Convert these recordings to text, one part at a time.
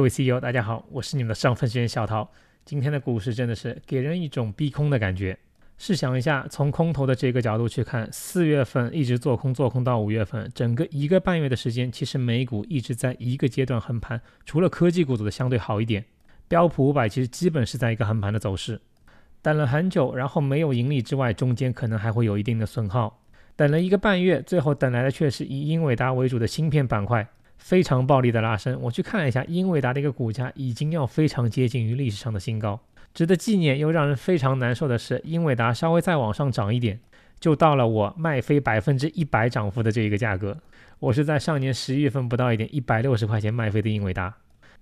各位 CEO，大家好，我是你们的上分学员小陶。今天的股市真的是给人一种逼空的感觉。试想一下，从空头的这个角度去看，四月份一直做空，做空到五月份，整个一个半月的时间，其实美股一直在一个阶段横盘，除了科技股走的相对好一点，标普五百其实基本是在一个横盘的走势。等了很久，然后没有盈利之外，中间可能还会有一定的损耗。等了一个半月，最后等来的却是以英伟达为主的芯片板块。非常暴力的拉升，我去看了一下英伟达的一个股价，已经要非常接近于历史上的新高。值得纪念又让人非常难受的是，英伟达稍微再往上涨一点，就到了我卖飞百分之一百涨幅的这一个价格。我是在上年十一月份不到一点一百六十块钱卖飞的英伟达。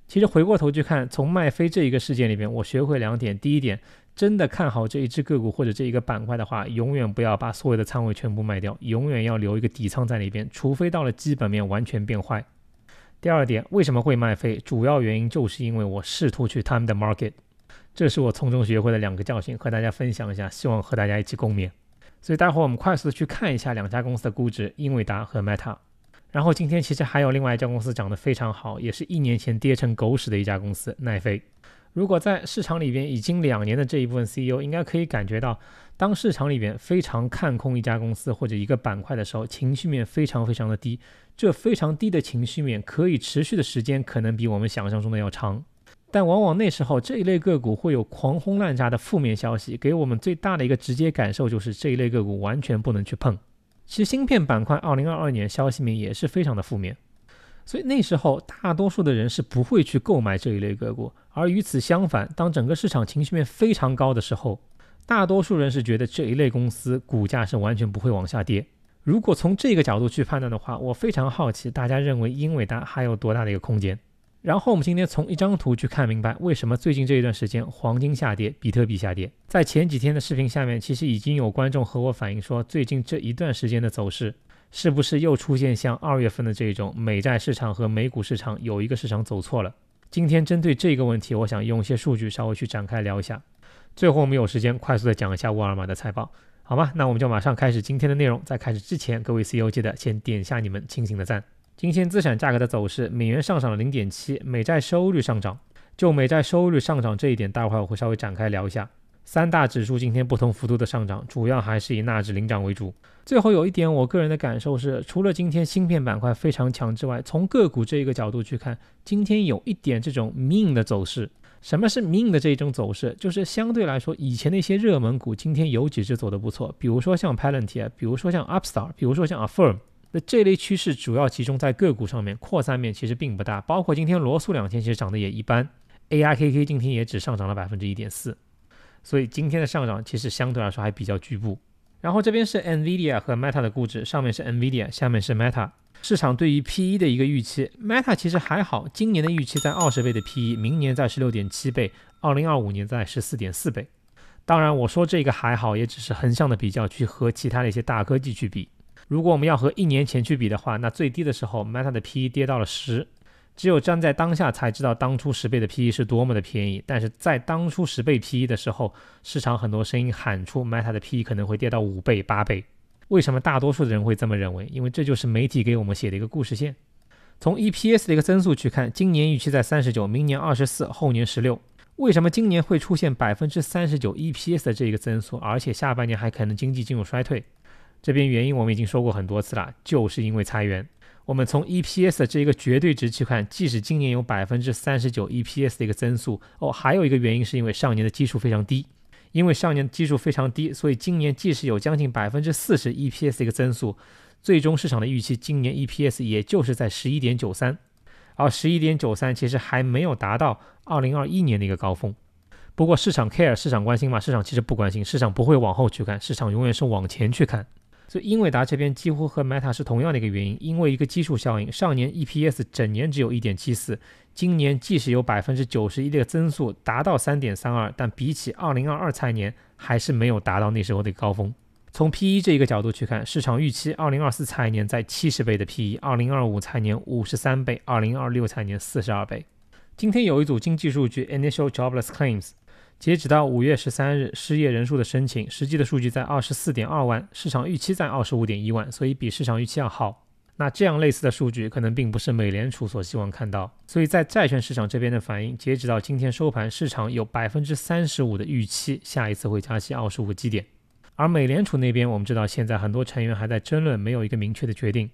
其实回过头去看，从卖飞这一个事件里面，我学会两点：第一点，真的看好这一只个股或者这一个板块的话，永远不要把所有的仓位全部卖掉，永远要留一个底仓在里边，除非到了基本面完全变坏。第二点，为什么会卖飞？主要原因就是因为我试图去 time the market，这是我从中学会的两个教训，和大家分享一下，希望和大家一起共勉。所以待会儿我们快速的去看一下两家公司的估值，英伟达和 Meta。然后今天其实还有另外一家公司涨得非常好，也是一年前跌成狗屎的一家公司，奈飞。如果在市场里边已经两年的这一部分 CEO，应该可以感觉到。当市场里边非常看空一家公司或者一个板块的时候，情绪面非常非常的低，这非常低的情绪面可以持续的时间可能比我们想象中的要长。但往往那时候这一类个股会有狂轰滥炸的负面消息，给我们最大的一个直接感受就是这一类个股完全不能去碰。其实芯片板块二零二二年消息面也是非常的负面，所以那时候大多数的人是不会去购买这一类个股。而与此相反，当整个市场情绪面非常高的时候。大多数人是觉得这一类公司股价是完全不会往下跌。如果从这个角度去判断的话，我非常好奇大家认为英伟达还有多大的一个空间？然后我们今天从一张图去看明白为什么最近这一段时间黄金下跌、比特币下跌。在前几天的视频下面，其实已经有观众和我反映说，最近这一段时间的走势是不是又出现像二月份的这种美债市场和美股市场有一个市场走错了？今天针对这个问题，我想用一些数据稍微去展开聊一下。最后，我们有时间快速的讲一下沃尔玛的财报，好吗？那我们就马上开始今天的内容。在开始之前，各位 C.O.G 的先点下你们清醒的赞。今天资产价格的走势，美元上涨了0.7，美债收益率上涨。就美债收益率上涨这一点，待会儿我会稍微展开聊一下。三大指数今天不同幅度的上涨，主要还是以纳指领涨为主。最后有一点，我个人的感受是，除了今天芯片板块非常强之外，从个股这一个角度去看，今天有一点这种 mean 的走势。什么是 mean 的这一种走势？就是相对来说，以前那些热门股，今天有几只走的不错，比如说像 p a l a n t i a 比如说像 Upstar，比如说像 Affirm，那这类趋势主要集中在个股上面，扩散面其实并不大。包括今天罗素两千其实涨得也一般，ARKK 今天也只上涨了百分之一点四，所以今天的上涨其实相对来说还比较局部。然后这边是 Nvidia 和 Meta 的估值，上面是 Nvidia，下面是 Meta。市场对于 P/E 的一个预期，Meta 其实还好，今年的预期在二十倍的 P/E，明年在十六点七倍，二零二五年在十四点四倍。当然，我说这个还好，也只是横向的比较，去和其他的一些大科技去比。如果我们要和一年前去比的话，那最低的时候 Meta 的 P/E 跌到了十。只有站在当下才知道当初十倍的 P/E 是多么的便宜，但是在当初十倍 P/E 的时候，市场很多声音喊出 Meta 的 P/E 可能会跌到五倍、八倍。为什么大多数的人会这么认为？因为这就是媒体给我们写的一个故事线。从 EPS 的一个增速去看，今年预期在三十九，明年二十四，后年十六。为什么今年会出现百分之三十九 EPS 的这一个增速？而且下半年还可能经济进入衰退，这边原因我们已经说过很多次了，就是因为裁员。我们从 EPS 的这一个绝对值去看，即使今年有百分之三十九 EPS 的一个增速，哦，还有一个原因是因为上年的基数非常低，因为上年基数非常低，所以今年即使有将近百分之四十 EPS 的一个增速，最终市场的预期今年 EPS 也就是在十一点九三，而十一点九三其实还没有达到二零二一年的一个高峰。不过市场 care 市场关心吗？市场其实不关心，市场不会往后去看，市场永远是往前去看。所以英伟达这边几乎和 Meta 是同样的一个原因，因为一个基数效应，上年 EPS 整年只有一点七四，今年即使有百分之九十一的增速达到三点三二，但比起二零二二财年还是没有达到那时候的高峰。从 PE 这一个角度去看，市场预期二零二四财年在七十倍的 PE，二零二五财年五十三倍，二零二六财年四十二倍。今天有一组经济数据，Initial Jobless Claims。截止到五月十三日，失业人数的申请实际的数据在二十四点二万，市场预期在二十五点一万，所以比市场预期要好。那这样类似的数据可能并不是美联储所希望看到，所以在债券市场这边的反应，截止到今天收盘，市场有百分之三十五的预期下一次会加息二十五基点。而美联储那边，我们知道现在很多成员还在争论，没有一个明确的决定。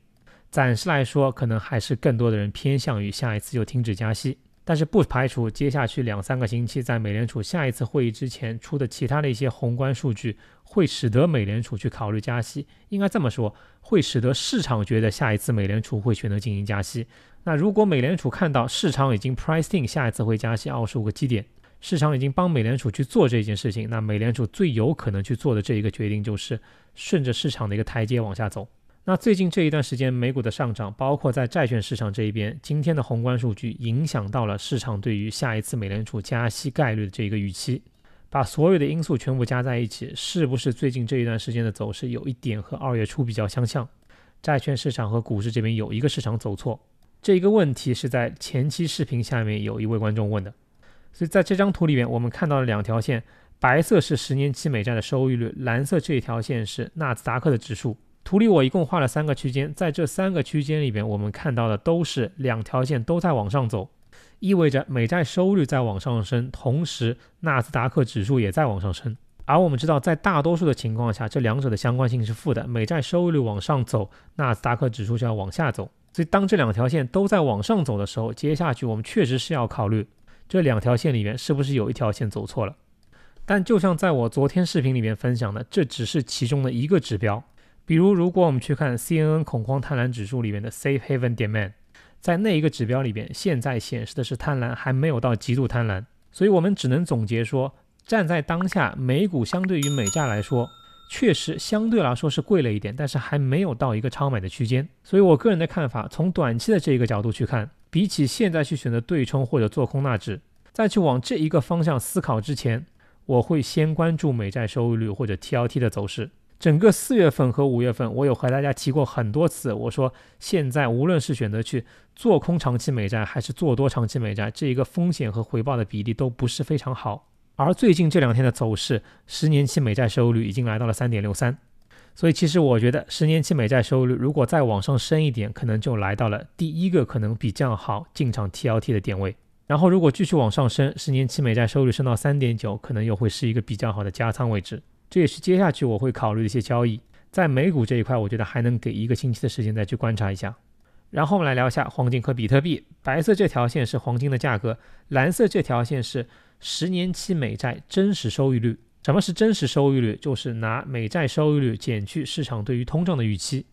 暂时来说，可能还是更多的人偏向于下一次就停止加息。但是不排除接下去两三个星期，在美联储下一次会议之前出的其他的一些宏观数据，会使得美联储去考虑加息。应该这么说，会使得市场觉得下一次美联储会选择进行加息。那如果美联储看到市场已经 pricing 下一次会加息二十五个基点，市场已经帮美联储去做这件事情，那美联储最有可能去做的这一个决定就是顺着市场的一个台阶往下走。那最近这一段时间，美股的上涨，包括在债券市场这一边，今天的宏观数据影响到了市场对于下一次美联储加息概率的这个预期。把所有的因素全部加在一起，是不是最近这一段时间的走势有一点和二月初比较相像？债券市场和股市这边有一个市场走错，这一个问题是在前期视频下面有一位观众问的。所以在这张图里面，我们看到了两条线，白色是十年期美债的收益率，蓝色这一条线是纳斯达克的指数。图里我一共画了三个区间，在这三个区间里边，我们看到的都是两条线都在往上走，意味着美债收益率在往上升，同时纳斯达克指数也在往上升。而我们知道，在大多数的情况下，这两者的相关性是负的，美债收益率往上走，纳斯达克指数就要往下走。所以当这两条线都在往上走的时候，接下去我们确实是要考虑这两条线里面是不是有一条线走错了。但就像在我昨天视频里面分享的，这只是其中的一个指标。比如，如果我们去看 C N N 恐慌贪婪指数里面的 Safe Haven Demand，在那一个指标里边，现在显示的是贪婪还没有到极度贪婪，所以我们只能总结说，站在当下，美股相对于美债来说，确实相对来说是贵了一点，但是还没有到一个超买的区间。所以我个人的看法，从短期的这一个角度去看，比起现在去选择对冲或者做空纳指，再去往这一个方向思考之前，我会先关注美债收益率或者 T L T 的走势。整个四月份和五月份，我有和大家提过很多次，我说现在无论是选择去做空长期美债，还是做多长期美债，这一个风险和回报的比例都不是非常好。而最近这两天的走势，十年期美债收益率已经来到了三点六三，所以其实我觉得十年期美债收益率如果再往上升一点，可能就来到了第一个可能比较好进场 TLT 的点位。然后如果继续往上升，十年期美债收益率升到三点九，可能又会是一个比较好的加仓位置。这也是接下去我会考虑的一些交易，在美股这一块，我觉得还能给一个星期的时间再去观察一下。然后我们来聊一下黄金和比特币，白色这条线是黄金的价格，蓝色这条线是十年期美债真实收益率。什么是真实收益率？就是拿美债收益率减去市场对于通胀的预期。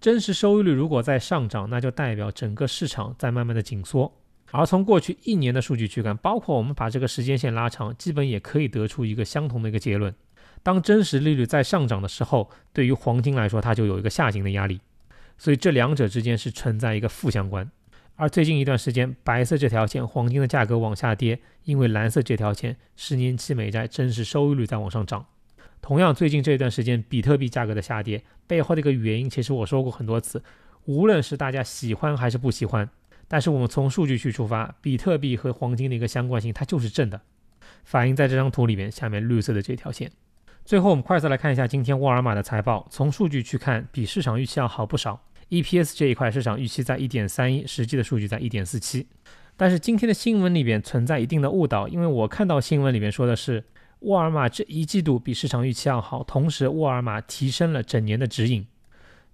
真实收益率如果在上涨，那就代表整个市场在慢慢的紧缩。而从过去一年的数据去看，包括我们把这个时间线拉长，基本也可以得出一个相同的一个结论。当真实利率在上涨的时候，对于黄金来说，它就有一个下行的压力，所以这两者之间是存在一个负相关。而最近一段时间，白色这条线，黄金的价格往下跌，因为蓝色这条线，十年期美债真实收益率在往上涨。同样，最近这段时间，比特币价格的下跌背后的一个原因，其实我说过很多次，无论是大家喜欢还是不喜欢，但是我们从数据去出发，比特币和黄金的一个相关性，它就是正的，反映在这张图里面下面绿色的这条线。最后，我们快速来看一下今天沃尔玛的财报。从数据去看，比市场预期要好不少。EPS 这一块，市场预期在一点三一，实际的数据在一点四七。但是今天的新闻里边存在一定的误导，因为我看到新闻里面说的是沃尔玛这一季度比市场预期要好，同时沃尔玛提升了整年的指引。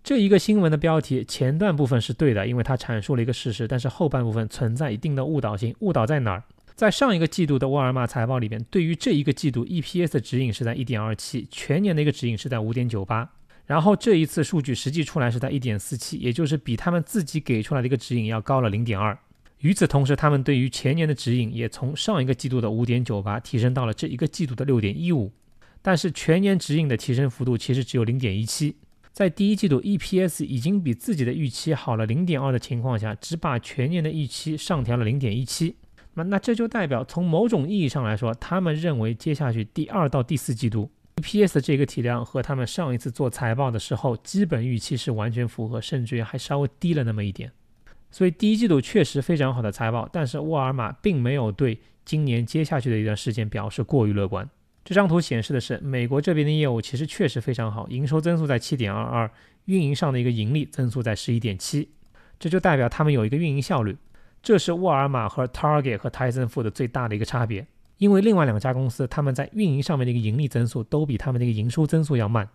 这一个新闻的标题前段部分是对的，因为它阐述了一个事实，但是后半部分存在一定的误导性。误导在哪儿？在上一个季度的沃尔玛财报里边，对于这一个季度 EPS 的指引是在一点二七，全年的一个指引是在五点九八。然后这一次数据实际出来是在一点四七，也就是比他们自己给出来的一个指引要高了零点二。与此同时，他们对于前年的指引也从上一个季度的五点九八提升到了这一个季度的六点一五。但是全年指引的提升幅度其实只有零点一七。在第一季度 EPS 已经比自己的预期好了零点二的情况下，只把全年的预期上调了零点一七。那那这就代表，从某种意义上来说，他们认为接下去第二到第四季度 EPS 这个体量和他们上一次做财报的时候基本预期是完全符合，甚至于还稍微低了那么一点。所以第一季度确实非常好的财报，但是沃尔玛并没有对今年接下去的一段时间表示过于乐观。这张图显示的是美国这边的业务其实确实非常好，营收增速在7.22，运营上的一个盈利增速在11.7，这就代表他们有一个运营效率。这是沃尔玛和 Target 和 Tyson f o o d 最大的一个差别，因为另外两家公司他们在运营上面的一个盈利增速都比他们的一个营收增速要慢。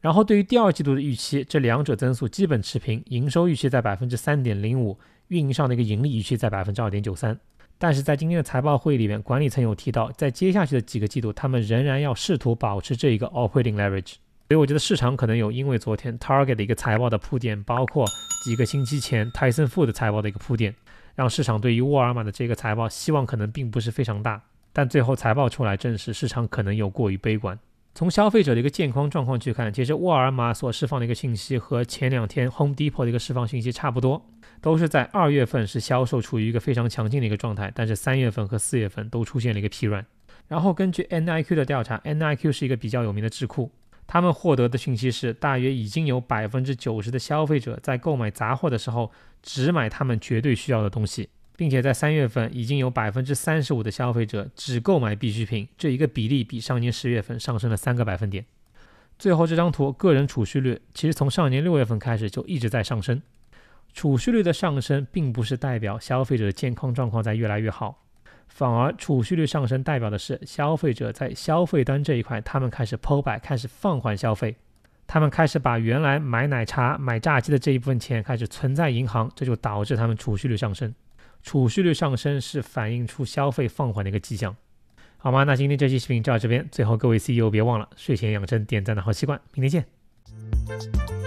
然后对于第二季度的预期，这两者增速基本持平，营收预期在百分之三点零五，运营上的一个盈利预期在百分之二点九三。但是在今天的财报会议里面，管理层有提到，在接下去的几个季度，他们仍然要试图保持这一个 operating leverage。所以我觉得市场可能有因为昨天 Target 的一个财报的铺垫，包括几个星期前 Tyson f o o d 财报的一个铺垫。让市场对于沃尔玛的这个财报希望可能并不是非常大，但最后财报出来证实，市场可能有过于悲观。从消费者的一个健康状况去看，其实沃尔玛所释放的一个信息和前两天 Home Depot 的一个释放信息差不多，都是在二月份是销售处于一个非常强劲的一个状态，但是三月份和四月份都出现了一个疲软。然后根据 NIQ 的调查，NIQ 是一个比较有名的智库。他们获得的讯息是，大约已经有百分之九十的消费者在购买杂货的时候只买他们绝对需要的东西，并且在三月份已经有百分之三十五的消费者只购买必需品，这一个比例比上年十月份上升了三个百分点。最后这张图，个人储蓄率其实从上年六月份开始就一直在上升，储蓄率的上升并不是代表消费者的健康状况在越来越好。反而储蓄率上升，代表的是消费者在消费端这一块，他们开始剖摆，开始放缓消费，他们开始把原来买奶茶、买炸鸡的这一部分钱开始存在银行，这就导致他们储蓄率上升。储蓄率上升是反映出消费放缓的一个迹象，好吗？那今天这期视频就到这边。最后，各位 CEO 别忘了睡前养成点赞的好习惯。明天见。